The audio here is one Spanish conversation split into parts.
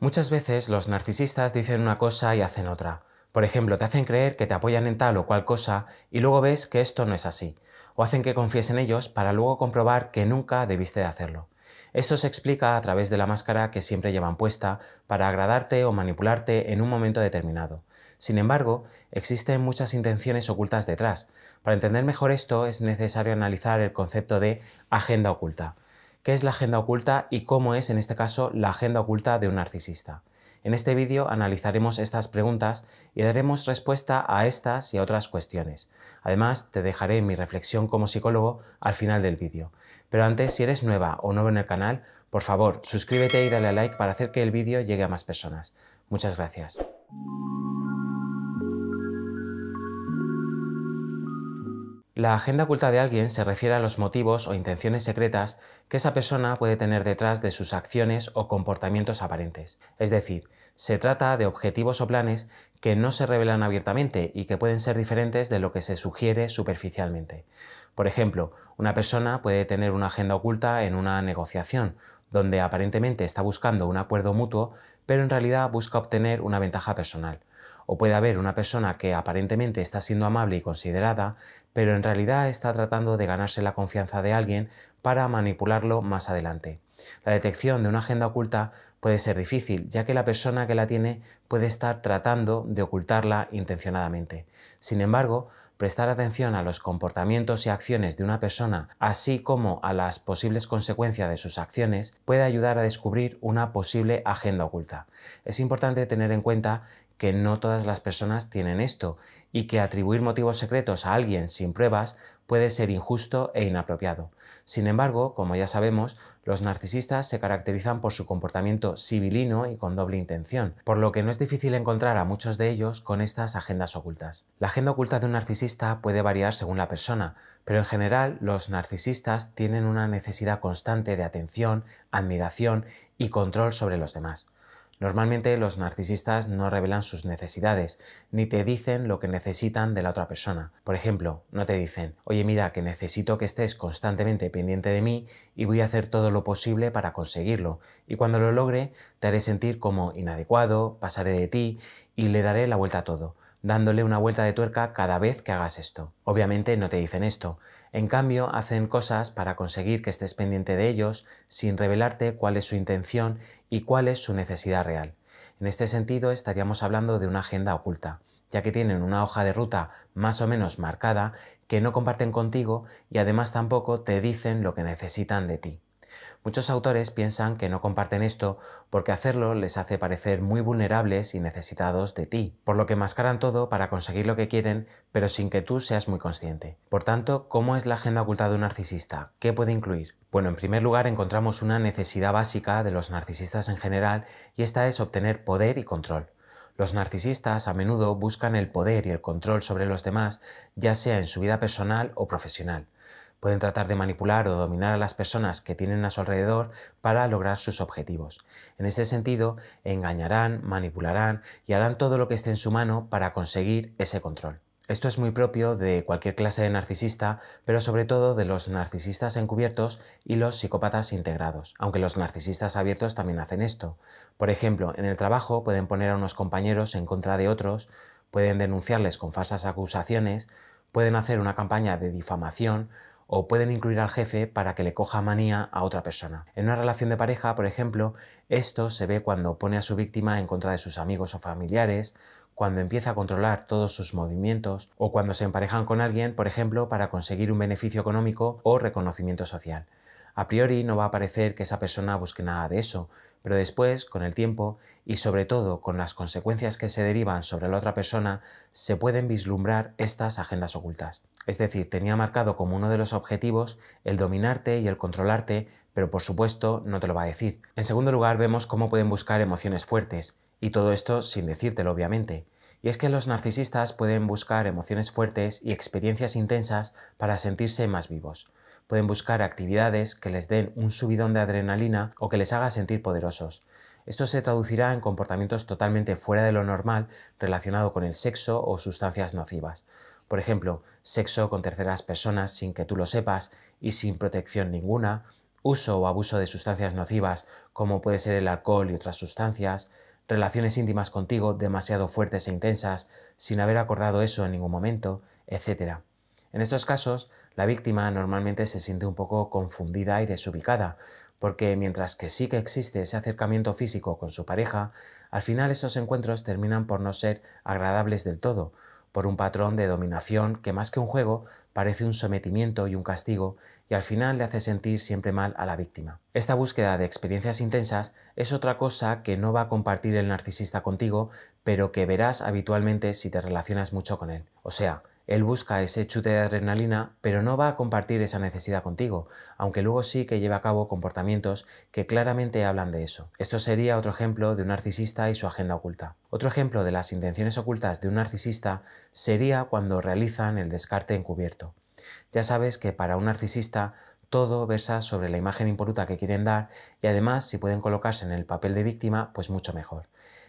Muchas veces los narcisistas dicen una cosa y hacen otra. Por ejemplo, te hacen creer que te apoyan en tal o cual cosa y luego ves que esto no es así. O hacen que confíes en ellos para luego comprobar que nunca debiste de hacerlo. Esto se explica a través de la máscara que siempre llevan puesta para agradarte o manipularte en un momento determinado. Sin embargo, existen muchas intenciones ocultas detrás. Para entender mejor esto es necesario analizar el concepto de agenda oculta qué es la agenda oculta y cómo es, en este caso, la agenda oculta de un narcisista. En este vídeo analizaremos estas preguntas y daremos respuesta a estas y a otras cuestiones. Además, te dejaré mi reflexión como psicólogo al final del vídeo. Pero antes, si eres nueva o nuevo en el canal, por favor, suscríbete y dale a like para hacer que el vídeo llegue a más personas. Muchas gracias. La agenda oculta de alguien se refiere a los motivos o intenciones secretas que esa persona puede tener detrás de sus acciones o comportamientos aparentes. Es decir, se trata de objetivos o planes que no se revelan abiertamente y que pueden ser diferentes de lo que se sugiere superficialmente. Por ejemplo, una persona puede tener una agenda oculta en una negociación, donde aparentemente está buscando un acuerdo mutuo, pero en realidad busca obtener una ventaja personal. O puede haber una persona que aparentemente está siendo amable y considerada, pero en realidad está tratando de ganarse la confianza de alguien para manipularlo más adelante. La detección de una agenda oculta puede ser difícil, ya que la persona que la tiene puede estar tratando de ocultarla intencionadamente. Sin embargo, prestar atención a los comportamientos y acciones de una persona, así como a las posibles consecuencias de sus acciones, puede ayudar a descubrir una posible agenda oculta. Es importante tener en cuenta que no todas las personas tienen esto y que atribuir motivos secretos a alguien sin pruebas puede ser injusto e inapropiado. Sin embargo, como ya sabemos, los narcisistas se caracterizan por su comportamiento sibilino y con doble intención, por lo que no es difícil encontrar a muchos de ellos con estas agendas ocultas. La agenda oculta de un narcisista puede variar según la persona, pero en general los narcisistas tienen una necesidad constante de atención, admiración y control sobre los demás. Normalmente los narcisistas no revelan sus necesidades, ni te dicen lo que necesitan de la otra persona. Por ejemplo, no te dicen, oye mira, que necesito que estés constantemente pendiente de mí y voy a hacer todo lo posible para conseguirlo, y cuando lo logre te haré sentir como inadecuado, pasaré de ti y le daré la vuelta a todo dándole una vuelta de tuerca cada vez que hagas esto. Obviamente no te dicen esto, en cambio hacen cosas para conseguir que estés pendiente de ellos sin revelarte cuál es su intención y cuál es su necesidad real. En este sentido estaríamos hablando de una agenda oculta, ya que tienen una hoja de ruta más o menos marcada que no comparten contigo y además tampoco te dicen lo que necesitan de ti. Muchos autores piensan que no comparten esto porque hacerlo les hace parecer muy vulnerables y necesitados de ti, por lo que mascaran todo para conseguir lo que quieren, pero sin que tú seas muy consciente. Por tanto, ¿cómo es la agenda oculta de un narcisista? ¿Qué puede incluir? Bueno, en primer lugar encontramos una necesidad básica de los narcisistas en general y esta es obtener poder y control. Los narcisistas a menudo buscan el poder y el control sobre los demás, ya sea en su vida personal o profesional. Pueden tratar de manipular o dominar a las personas que tienen a su alrededor para lograr sus objetivos. En ese sentido, engañarán, manipularán y harán todo lo que esté en su mano para conseguir ese control. Esto es muy propio de cualquier clase de narcisista, pero sobre todo de los narcisistas encubiertos y los psicópatas integrados, aunque los narcisistas abiertos también hacen esto. Por ejemplo, en el trabajo pueden poner a unos compañeros en contra de otros, pueden denunciarles con falsas acusaciones, pueden hacer una campaña de difamación, o pueden incluir al jefe para que le coja manía a otra persona. En una relación de pareja, por ejemplo, esto se ve cuando pone a su víctima en contra de sus amigos o familiares, cuando empieza a controlar todos sus movimientos o cuando se emparejan con alguien, por ejemplo, para conseguir un beneficio económico o reconocimiento social. A priori no va a parecer que esa persona busque nada de eso, pero después, con el tiempo y sobre todo con las consecuencias que se derivan sobre la otra persona, se pueden vislumbrar estas agendas ocultas. Es decir, tenía marcado como uno de los objetivos el dominarte y el controlarte, pero por supuesto no te lo va a decir. En segundo lugar, vemos cómo pueden buscar emociones fuertes, y todo esto sin decírtelo obviamente. Y es que los narcisistas pueden buscar emociones fuertes y experiencias intensas para sentirse más vivos. Pueden buscar actividades que les den un subidón de adrenalina o que les haga sentir poderosos. Esto se traducirá en comportamientos totalmente fuera de lo normal relacionado con el sexo o sustancias nocivas. Por ejemplo, sexo con terceras personas sin que tú lo sepas y sin protección ninguna, uso o abuso de sustancias nocivas como puede ser el alcohol y otras sustancias, relaciones íntimas contigo demasiado fuertes e intensas sin haber acordado eso en ningún momento, etc. En estos casos, la víctima normalmente se siente un poco confundida y desubicada, porque mientras que sí que existe ese acercamiento físico con su pareja, al final estos encuentros terminan por no ser agradables del todo, por un patrón de dominación que más que un juego parece un sometimiento y un castigo y al final le hace sentir siempre mal a la víctima. Esta búsqueda de experiencias intensas es otra cosa que no va a compartir el narcisista contigo, pero que verás habitualmente si te relacionas mucho con él. O sea, él busca ese chute de adrenalina, pero no va a compartir esa necesidad contigo, aunque luego sí que lleva a cabo comportamientos que claramente hablan de eso. Esto sería otro ejemplo de un narcisista y su agenda oculta. Otro ejemplo de las intenciones ocultas de un narcisista sería cuando realizan el descarte encubierto. Ya sabes que para un narcisista todo versa sobre la imagen impoluta que quieren dar y además si pueden colocarse en el papel de víctima, pues mucho mejor.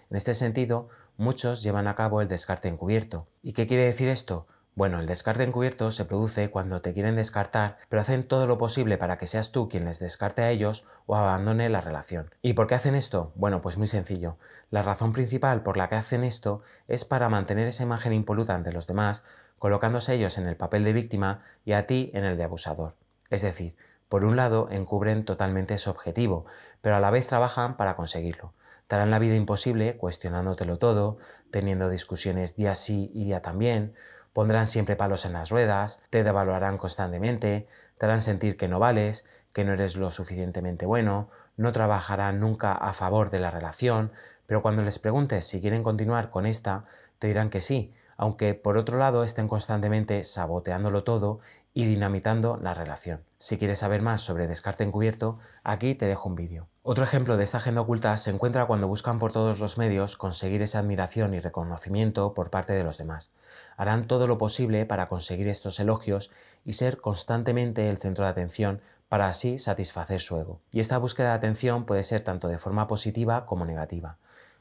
En este sentido, muchos llevan a cabo el descarte encubierto. ¿Y qué quiere decir esto? Bueno, el descarte encubierto se produce cuando te quieren descartar, pero hacen todo lo posible para que seas tú quien les descarte a ellos o abandone la relación. ¿Y por qué hacen esto? Bueno, pues muy sencillo. La razón principal por la que hacen esto es para mantener esa imagen impoluta ante los demás, colocándose ellos en el papel de víctima y a ti en el de abusador. Es decir, por un lado encubren totalmente su objetivo, pero a la vez trabajan para conseguirlo. Te harán la vida imposible cuestionándotelo todo, teniendo discusiones día sí y día también, pondrán siempre palos en las ruedas, te devaluarán constantemente, te harán sentir que no vales, que no eres lo suficientemente bueno, no trabajarán nunca a favor de la relación, pero cuando les preguntes si quieren continuar con esta, te dirán que sí, aunque por otro lado estén constantemente saboteándolo todo y dinamitando la relación. Si quieres saber más sobre descarte encubierto, aquí te dejo un vídeo. Otro ejemplo de esta agenda oculta se encuentra cuando buscan por todos los medios conseguir esa admiración y reconocimiento por parte de los demás. Harán todo lo posible para conseguir estos elogios y ser constantemente el centro de atención para así satisfacer su ego. Y esta búsqueda de atención puede ser tanto de forma positiva como negativa.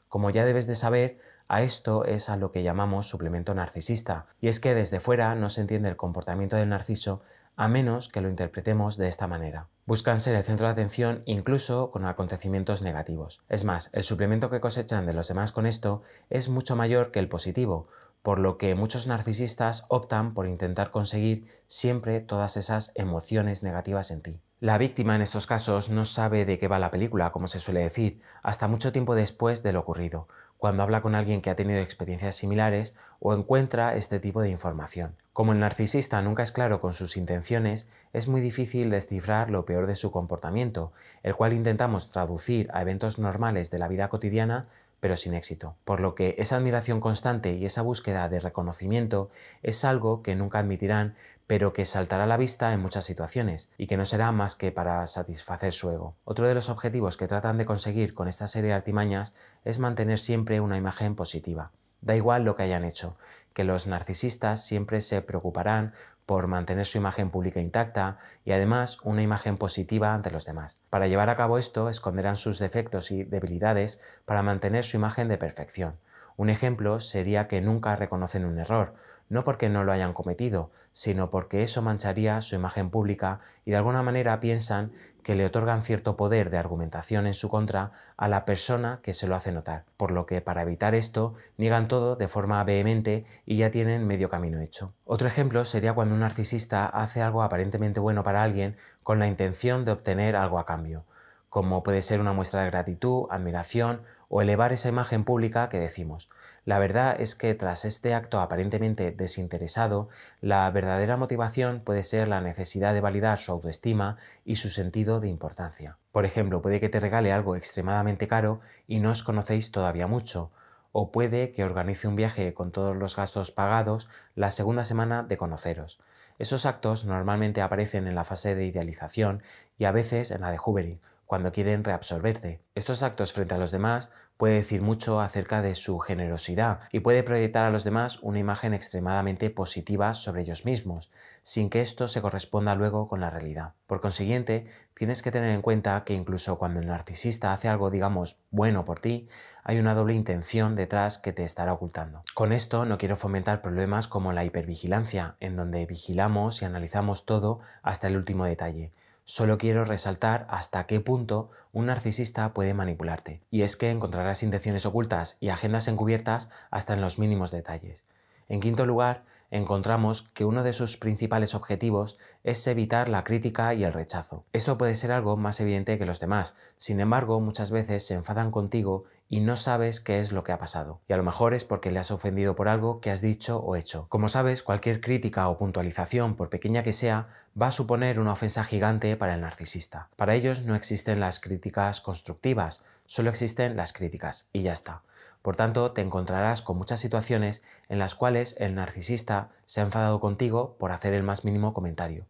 Como ya debes de saber, a esto es a lo que llamamos suplemento narcisista, y es que desde fuera no se entiende el comportamiento del narciso a menos que lo interpretemos de esta manera. Buscan ser el centro de atención incluso con acontecimientos negativos. Es más, el suplemento que cosechan de los demás con esto es mucho mayor que el positivo, por lo que muchos narcisistas optan por intentar conseguir siempre todas esas emociones negativas en ti. La víctima en estos casos no sabe de qué va la película, como se suele decir, hasta mucho tiempo después de lo ocurrido, cuando habla con alguien que ha tenido experiencias similares o encuentra este tipo de información. Como el narcisista nunca es claro con sus intenciones, es muy difícil descifrar lo peor de su comportamiento, el cual intentamos traducir a eventos normales de la vida cotidiana, pero sin éxito. Por lo que esa admiración constante y esa búsqueda de reconocimiento es algo que nunca admitirán, pero que saltará a la vista en muchas situaciones y que no será más que para satisfacer su ego. Otro de los objetivos que tratan de conseguir con esta serie de artimañas es mantener siempre una imagen positiva. Da igual lo que hayan hecho, que los narcisistas siempre se preocuparán por mantener su imagen pública intacta y además una imagen positiva ante los demás. Para llevar a cabo esto, esconderán sus defectos y debilidades para mantener su imagen de perfección. Un ejemplo sería que nunca reconocen un error, no porque no lo hayan cometido, sino porque eso mancharía su imagen pública y de alguna manera piensan que le otorgan cierto poder de argumentación en su contra a la persona que se lo hace notar, por lo que para evitar esto niegan todo de forma vehemente y ya tienen medio camino hecho. Otro ejemplo sería cuando un narcisista hace algo aparentemente bueno para alguien con la intención de obtener algo a cambio, como puede ser una muestra de gratitud, admiración o elevar esa imagen pública que decimos. La verdad es que tras este acto aparentemente desinteresado, la verdadera motivación puede ser la necesidad de validar su autoestima y su sentido de importancia. Por ejemplo, puede que te regale algo extremadamente caro y no os conocéis todavía mucho, o puede que organice un viaje con todos los gastos pagados la segunda semana de conoceros. Esos actos normalmente aparecen en la fase de idealización y a veces en la de Hoovering, cuando quieren reabsorberte. Estos actos frente a los demás puede decir mucho acerca de su generosidad y puede proyectar a los demás una imagen extremadamente positiva sobre ellos mismos, sin que esto se corresponda luego con la realidad. Por consiguiente, tienes que tener en cuenta que incluso cuando el narcisista hace algo, digamos, bueno por ti, hay una doble intención detrás que te estará ocultando. Con esto no quiero fomentar problemas como la hipervigilancia, en donde vigilamos y analizamos todo hasta el último detalle, Solo quiero resaltar hasta qué punto un narcisista puede manipularte. Y es que encontrarás intenciones ocultas y agendas encubiertas hasta en los mínimos detalles. En quinto lugar, encontramos que uno de sus principales objetivos es evitar la crítica y el rechazo. Esto puede ser algo más evidente que los demás, sin embargo muchas veces se enfadan contigo y no sabes qué es lo que ha pasado. Y a lo mejor es porque le has ofendido por algo que has dicho o hecho. Como sabes, cualquier crítica o puntualización, por pequeña que sea, va a suponer una ofensa gigante para el narcisista. Para ellos no existen las críticas constructivas, solo existen las críticas y ya está. Por tanto, te encontrarás con muchas situaciones en las cuales el narcisista se ha enfadado contigo por hacer el más mínimo comentario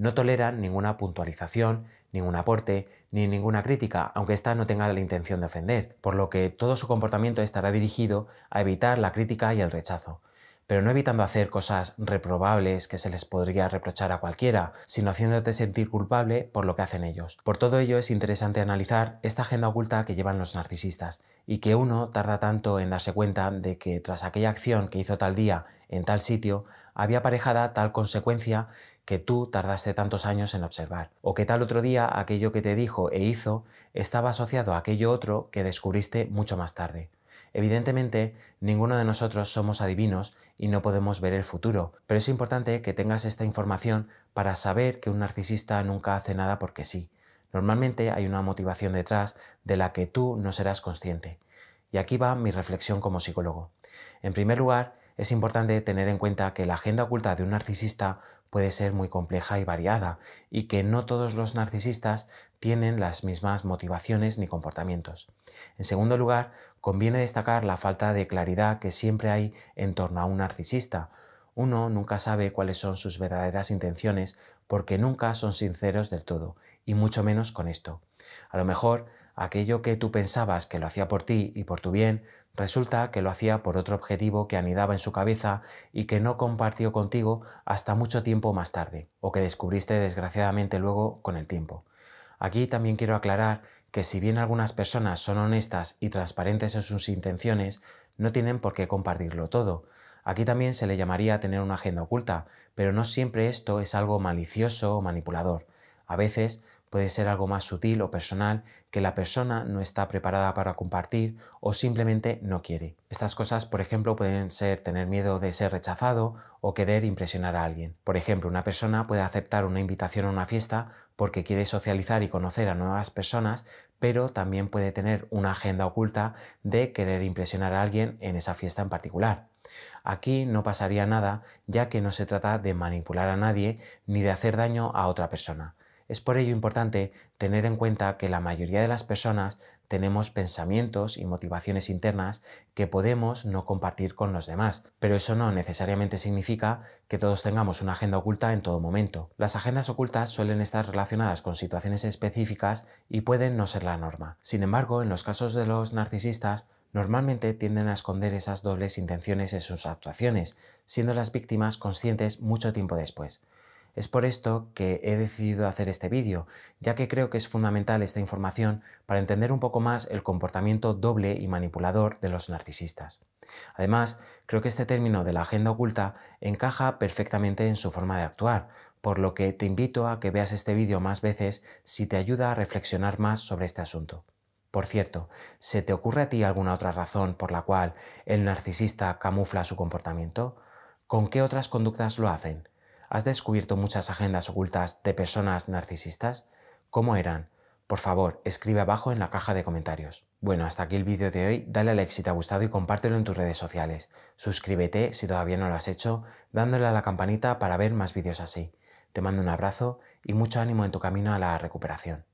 no toleran ninguna puntualización, ningún aporte, ni ninguna crítica, aunque ésta no tenga la intención de ofender, por lo que todo su comportamiento estará dirigido a evitar la crítica y el rechazo pero no evitando hacer cosas reprobables que se les podría reprochar a cualquiera, sino haciéndote sentir culpable por lo que hacen ellos. Por todo ello es interesante analizar esta agenda oculta que llevan los narcisistas y que uno tarda tanto en darse cuenta de que tras aquella acción que hizo tal día en tal sitio, había aparejada tal consecuencia que tú tardaste tantos años en observar, o que tal otro día aquello que te dijo e hizo estaba asociado a aquello otro que descubriste mucho más tarde. Evidentemente, ninguno de nosotros somos adivinos y no podemos ver el futuro, pero es importante que tengas esta información para saber que un narcisista nunca hace nada porque sí. Normalmente hay una motivación detrás de la que tú no serás consciente. Y aquí va mi reflexión como psicólogo. En primer lugar, es importante tener en cuenta que la agenda oculta de un narcisista puede ser muy compleja y variada y que no todos los narcisistas tienen las mismas motivaciones ni comportamientos. En segundo lugar, conviene destacar la falta de claridad que siempre hay en torno a un narcisista. Uno nunca sabe cuáles son sus verdaderas intenciones porque nunca son sinceros del todo, y mucho menos con esto. A lo mejor aquello que tú pensabas que lo hacía por ti y por tu bien, resulta que lo hacía por otro objetivo que anidaba en su cabeza y que no compartió contigo hasta mucho tiempo más tarde, o que descubriste desgraciadamente luego con el tiempo. Aquí también quiero aclarar que si bien algunas personas son honestas y transparentes en sus intenciones, no tienen por qué compartirlo todo. Aquí también se le llamaría tener una agenda oculta, pero no siempre esto es algo malicioso o manipulador. A veces Puede ser algo más sutil o personal que la persona no está preparada para compartir o simplemente no quiere. Estas cosas, por ejemplo, pueden ser tener miedo de ser rechazado o querer impresionar a alguien. Por ejemplo, una persona puede aceptar una invitación a una fiesta porque quiere socializar y conocer a nuevas personas, pero también puede tener una agenda oculta de querer impresionar a alguien en esa fiesta en particular. Aquí no pasaría nada, ya que no se trata de manipular a nadie ni de hacer daño a otra persona es por ello importante tener en cuenta que la mayoría de las personas tenemos pensamientos y motivaciones internas que podemos no compartir con los demás, pero eso no necesariamente significa que todos tengamos una agenda oculta en todo momento. Las agendas ocultas suelen estar relacionadas con situaciones específicas y pueden no ser la norma. Sin embargo, en los casos de los narcisistas, normalmente tienden a esconder esas dobles intenciones en sus actuaciones, siendo las víctimas conscientes mucho tiempo después. Es por esto que he decidido hacer este vídeo, ya que creo que es fundamental esta información para entender un poco más el comportamiento doble y manipulador de los narcisistas. Además, creo que este término de la agenda oculta encaja perfectamente en su forma de actuar, por lo que te invito a que veas este vídeo más veces si te ayuda a reflexionar más sobre este asunto. Por cierto, ¿se te ocurre a ti alguna otra razón por la cual el narcisista camufla su comportamiento? ¿Con qué otras conductas lo hacen? ¿Has descubierto muchas agendas ocultas de personas narcisistas? ¿Cómo eran? Por favor, escribe abajo en la caja de comentarios. Bueno, hasta aquí el vídeo de hoy. Dale a like si te ha gustado y compártelo en tus redes sociales. Suscríbete si todavía no lo has hecho, dándole a la campanita para ver más vídeos así. Te mando un abrazo y mucho ánimo en tu camino a la recuperación.